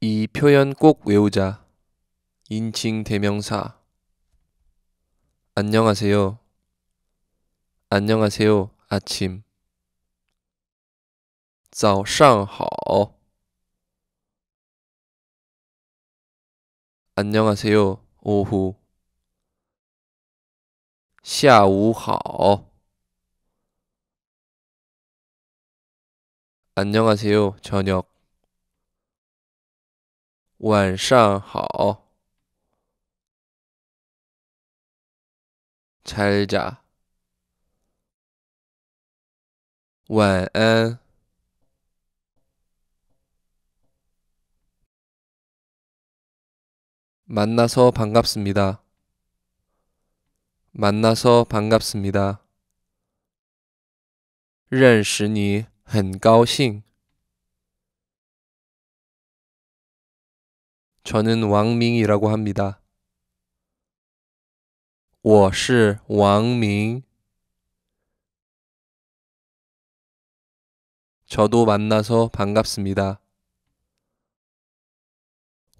이 표현 꼭 외우자. 인칭 대명사. 안녕하세요. 안녕하세요. 아침. 早上好. 안녕하세요. 오후. 下午好. 안녕하세요. 저녁. 晚上好，彩礼家。晚安。만나서반갑습니 다。 만나서반갑습니 다。 认识你很高兴。 저는 왕밍이라고 합니다. 我是 왕밍. 저도 만나서 반갑습니다.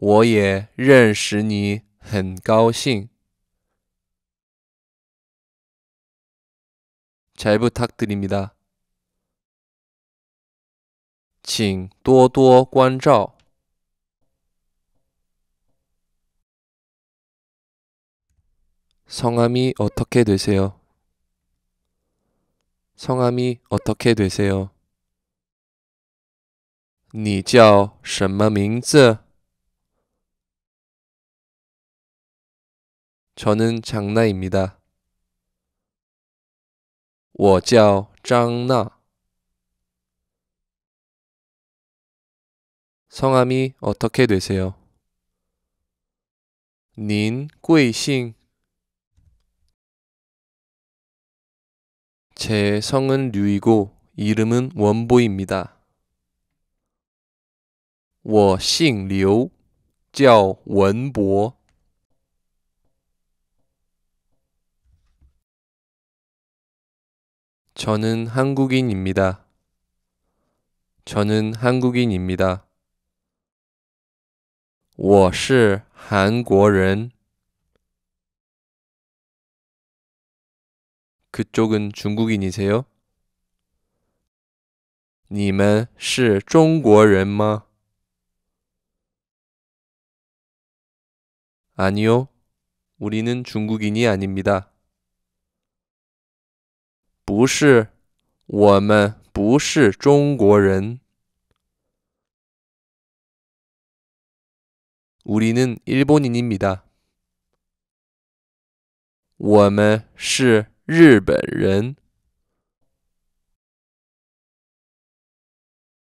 我也认识你很高兴.잘 부탁드립니다. 请多多关照。 성함이 어떻게 되세요? 성함이 어떻게 되세요? 你叫什么名字? 저는 장나입니다. 我叫张娜. 성함이 어떻게 되세요? 닌贵姓? 제 성은 류이고 이름은 원보입니다. 我姓刘,叫文博. 저는 한국인입니다. 저는 한국인입니다. 我是韩国人。 그쪽은 중국인이세요? 你们是中国人吗? 아니요. 우리는 중국인이 아닙니다. 不是,我们不是中国人. 우리는 일본인입니다. 我们是日本人。